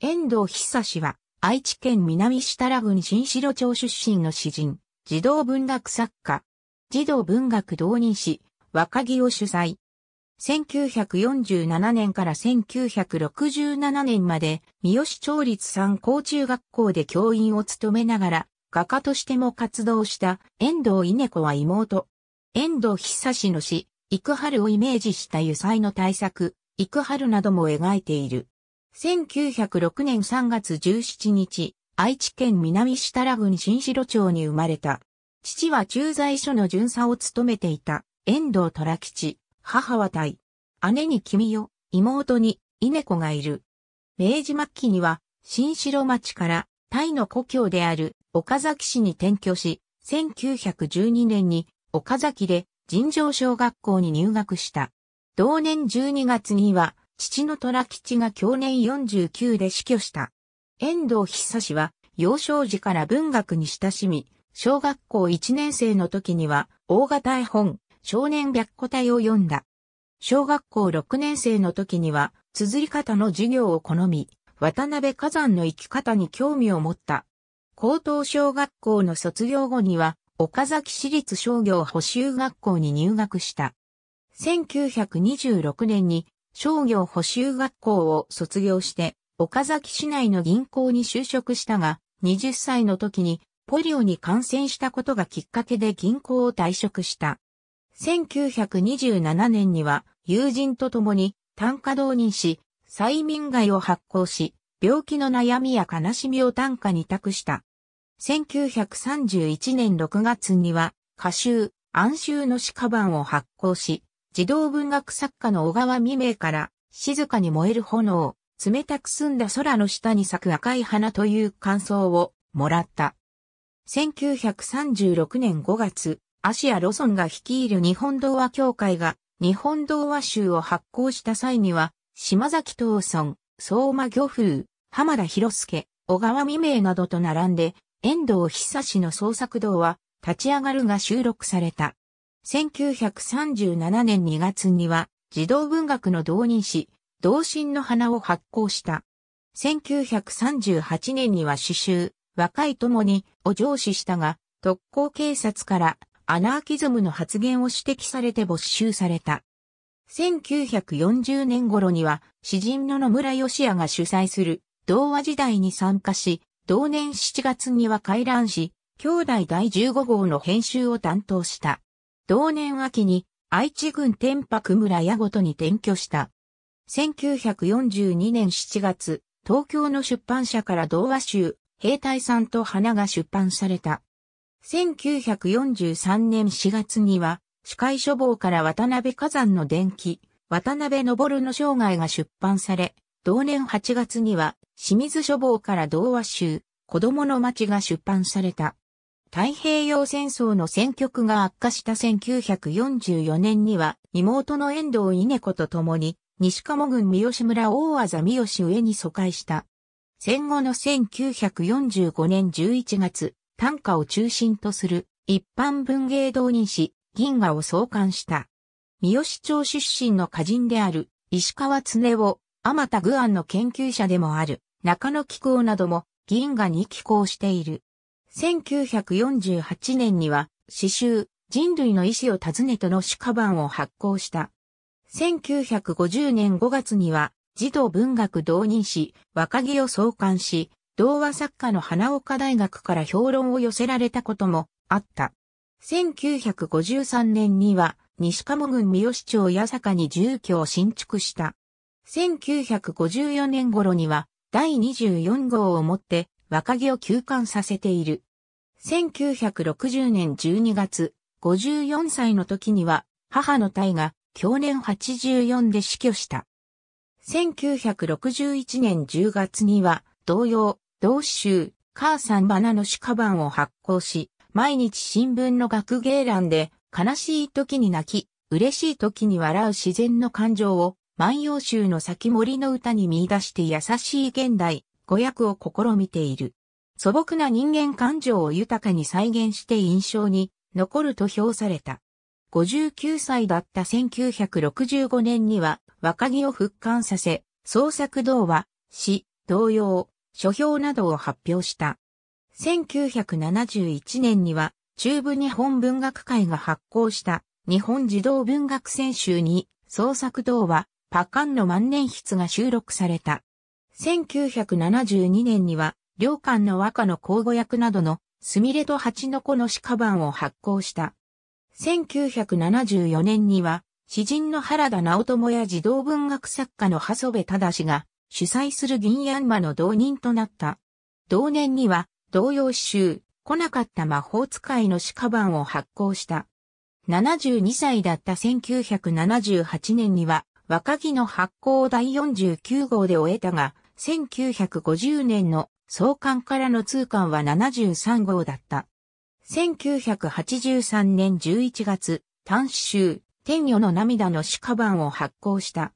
遠藤久氏は、愛知県南設楽郡新城町出身の詩人、児童文学作家、児童文学同人誌、若木を主催。1947年から1967年まで、三好町立三高中学校で教員を務めながら、画家としても活動した遠藤稲子は妹。遠藤久氏の詩、幾春をイメージした油彩の大作、幾春なども描いている。1906年3月17日、愛知県南設楽郡新城町に生まれた。父は駐在所の巡査を務めていた、遠藤虎吉、母は大。姉に君よ、妹に、稲子がいる。明治末期には、新城町から、タイの故郷である、岡崎市に転居し、1912年に、岡崎で、尋常小学校に入学した。同年12月には、父の虎吉が去年49で死去した。遠藤久氏は、幼少時から文学に親しみ、小学校1年生の時には、大型絵本、少年白虎隊を読んだ。小学校6年生の時には、綴り方の授業を好み、渡辺火山の生き方に興味を持った。高等小学校の卒業後には、岡崎市立商業補修学校に入学した。1926年に商業補修学校を卒業して、岡崎市内の銀行に就職したが、20歳の時にポリオに感染したことがきっかけで銀行を退職した。1927年には友人と共に単価導入し、催眠外を発行し、病気の悩みや悲しみを単価に託した。1931年6月には、歌集、暗衆の鹿版を発行し、児童文学作家の小川未明から、静かに燃える炎、冷たく澄んだ空の下に咲く赤い花という感想をもらった。1936年5月、アシア・ロソンが率いる日本童話協会が日本童話集を発行した際には、島崎東村、相馬漁風、浜田博介、小川未明などと並んで、遠藤久志の創作童話、立ち上がるが収録された。1937年2月には児童文学の同人誌、同心の花を発行した。1938年には詩集、若い友に、を上司したが、特攻警察からアナーキズムの発言を指摘されて没収された。1940年頃には、詩人の野村義也が主催する、童話時代に参加し、同年7月には回覧し、兄弟第15号の編集を担当した。同年秋に愛知郡天白村矢ごとに転居した。1942年7月、東京の出版社から童話集、兵隊さんと花が出版された。1943年4月には、司会書房から渡辺火山の伝記、渡辺昇の生涯が出版され、同年8月には、清水書房から童話集、子供の町が出版された。太平洋戦争の戦局が悪化した1944年には、妹の遠藤稲子と共に、西鴨郡三好村大和三好上に疎開した。戦後の1945年11月、短歌を中心とする一般文芸同人誌、銀河を創刊した。三好町出身の歌人である石川常夫、あまた具案の研究者でもある中野紀行なども銀河に寄稿している。1948年には、詩集、人類の意志を尋ねとの主歌版を発行した。1950年5月には、児童文学同人誌、若木を創刊し、童話作家の花岡大学から評論を寄せられたこともあった。1953年には、西鴨郡三好町八坂に住居を新築した。1954年頃には、第24号をもって、若木を休館させている。1960年12月、54歳の時には、母の体が、去年84で死去した。1961年10月には、同様、同州、母さんバナの主カバンを発行し、毎日新聞の学芸欄で、悲しい時に泣き、嬉しい時に笑う自然の感情を、万葉集の先森の歌に見出して優しい現代、語訳を試みている。素朴な人間感情を豊かに再現して印象に残ると評された。59歳だった1965年には若木を復刊させ、創作童話、詩、童謡、書評などを発表した。1971年には中部日本文学会が発行した日本児童文学選集に創作童話、パカンの万年筆が収録された。1972年には両館の和歌の交語訳などの、すみれと蜂の子の鹿版を発行した。1974年には、詩人の原田直友や児童文学作家の長谷部忠が主催する銀ヤンマの同人となった。同年には、同様集、来なかった魔法使いの鹿版を発行した。72歳だった1978年には、若木の発行を第49号で終えたが、1950年の総関からの通関は73号だった。1983年11月、単集、天女の涙の詩版を発行した。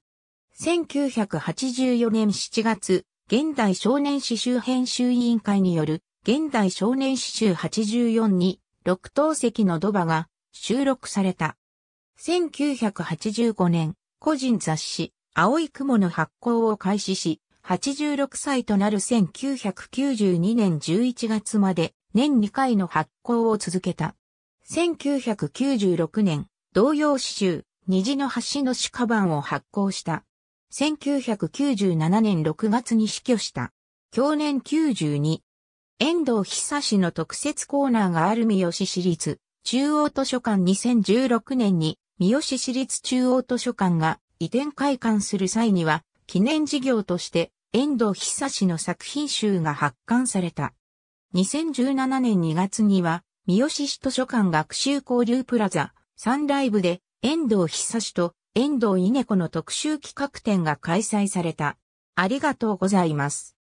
1984年7月、現代少年詩集編集委員会による、現代少年詩集84に、六等席のドバが収録された。1985年、個人雑誌、青い雲の発行を開始し、86歳となる1992年11月まで年2回の発行を続けた。1996年、同様詩集、虹の橋の鹿版を発行した。1997年6月に死去した。去年92。遠藤久志の特設コーナーがある三好市立中央図書館2016年に三好市立中央図書館が移転開館する際には記念事業として遠藤久志の作品集が発刊された。2017年2月には、三好市図書館学習交流プラザ、サンライブで、遠藤久志と遠藤稲子の特集企画展が開催された。ありがとうございます。